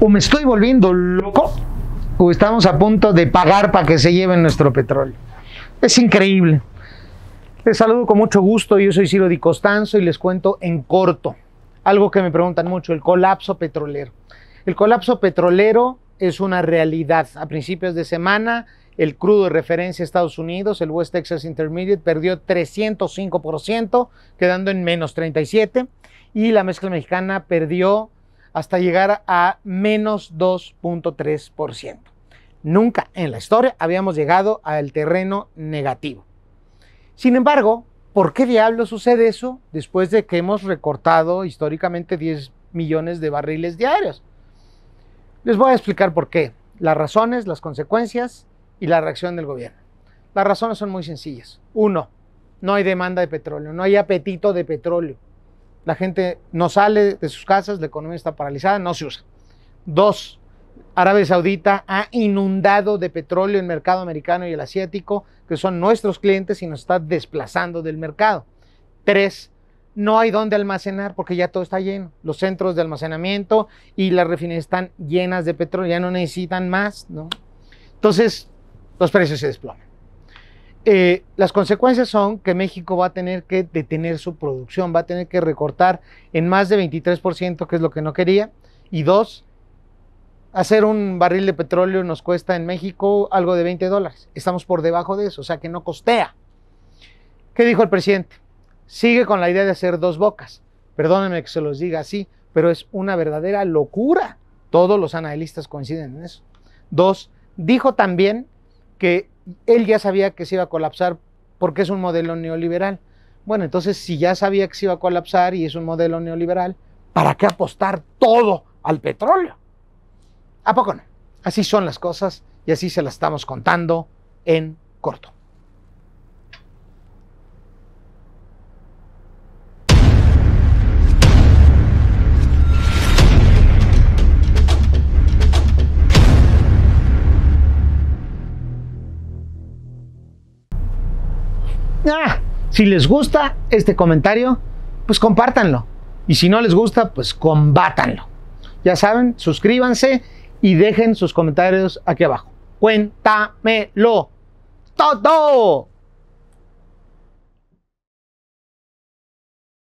o me estoy volviendo loco o estamos a punto de pagar para que se lleven nuestro petróleo. Es increíble. Les saludo con mucho gusto, yo soy Ciro Di Costanzo y les cuento en corto algo que me preguntan mucho, el colapso petrolero. El colapso petrolero es una realidad. A principios de semana, el crudo de referencia Estados Unidos, el West Texas Intermediate, perdió 305%, quedando en menos 37%, y la mezcla mexicana perdió hasta llegar a menos 2.3%. Nunca en la historia habíamos llegado al terreno negativo. Sin embargo, ¿por qué diablo sucede eso después de que hemos recortado históricamente 10 millones de barriles diarios? Les voy a explicar por qué, las razones, las consecuencias y la reacción del gobierno. Las razones son muy sencillas. Uno, no hay demanda de petróleo, no hay apetito de petróleo la gente no sale de sus casas, la economía está paralizada, no se usa. Dos, Arabia Saudita ha inundado de petróleo el mercado americano y el asiático, que son nuestros clientes y nos está desplazando del mercado. Tres, no hay dónde almacenar porque ya todo está lleno. Los centros de almacenamiento y las refinerías están llenas de petróleo, ya no necesitan más, ¿no? Entonces, los precios se desploman. Eh, las consecuencias son que México va a tener que detener su producción, va a tener que recortar en más de 23%, que es lo que no quería. Y dos, hacer un barril de petróleo nos cuesta en México algo de 20 dólares. Estamos por debajo de eso, o sea que no costea. ¿Qué dijo el presidente? Sigue con la idea de hacer dos bocas. Perdónenme que se los diga así, pero es una verdadera locura. Todos los analistas coinciden en eso. Dos, dijo también que él ya sabía que se iba a colapsar porque es un modelo neoliberal. Bueno, entonces si ya sabía que se iba a colapsar y es un modelo neoliberal, ¿para qué apostar todo al petróleo? ¿A poco no? Así son las cosas y así se las estamos contando en corto. Ah, si les gusta este comentario, pues compártanlo. Y si no les gusta, pues combátanlo. Ya saben, suscríbanse y dejen sus comentarios aquí abajo. Cuéntamelo todo.